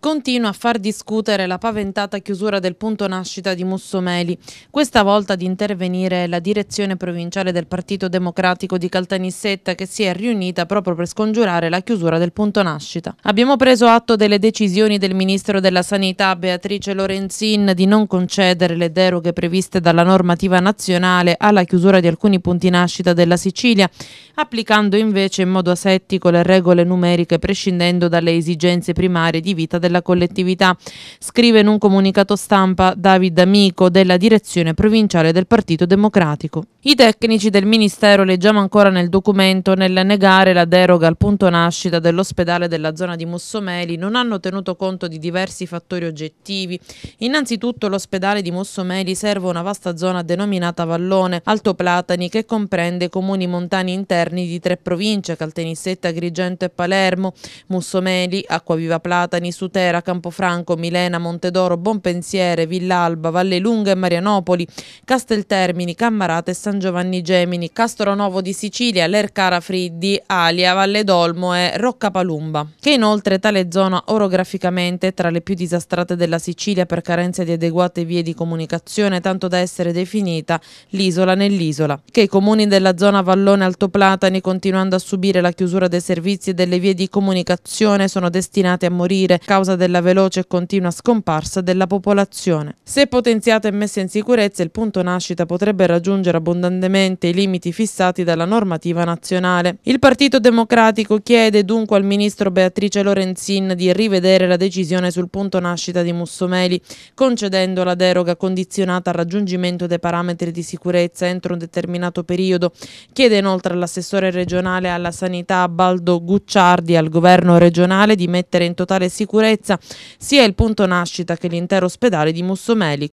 continua a far discutere la paventata chiusura del punto nascita di Mussomeli, questa volta ad intervenire la direzione provinciale del Partito Democratico di Caltanissetta che si è riunita proprio per scongiurare la chiusura del punto nascita. Abbiamo preso atto delle decisioni del Ministro della Sanità Beatrice Lorenzin di non concedere le deroghe previste dalla normativa nazionale alla chiusura di alcuni punti nascita della Sicilia, applicando invece in modo asettico le regole numeriche prescindendo dalle esigenze primarie di vita del della collettività, scrive in un comunicato stampa David Amico della direzione provinciale del Partito Democratico. I tecnici del Ministero, leggiamo ancora nel documento, nel negare la deroga al punto nascita dell'ospedale della zona di Mussomeli, non hanno tenuto conto di diversi fattori oggettivi. Innanzitutto l'ospedale di Mussomeli serve una vasta zona denominata Vallone, Alto Platani, che comprende comuni montani interni di tre province, Caltenissetta, Agrigento e Palermo, Mussomeli, Acquaviva Platani, Sutera, Matera, Campofranco, Milena, Montedoro, Bonpensiere, Villalba, Valle Lunga e Marianopoli, Casteltermini, Cammarate, San Giovanni Gemini, Castronovo di Sicilia, Lercara Friddi, Alia, Valle d'Olmo e Rocca Palumba, che inoltre tale zona orograficamente è tra le più disastrate della Sicilia per carenza di adeguate vie di comunicazione, tanto da essere definita l'isola nell'isola, che i comuni della zona Vallone Altoplatani, continuando a subire la chiusura dei servizi e delle vie di comunicazione, sono destinati a morire causa causa della veloce e continua scomparsa della popolazione. Se potenziata e messa in sicurezza, il punto nascita potrebbe raggiungere abbondantemente i limiti fissati dalla normativa nazionale. Il Partito Democratico chiede dunque al ministro Beatrice Lorenzin di rivedere la decisione sul punto nascita di Mussomeli, concedendo la deroga condizionata al raggiungimento dei parametri di sicurezza entro un determinato periodo. Chiede inoltre all'assessore regionale alla sanità Baldo Gucciardi al governo regionale di mettere in totale sicurezza sicurezza sia il punto nascita che l'intero ospedale di Mussomeli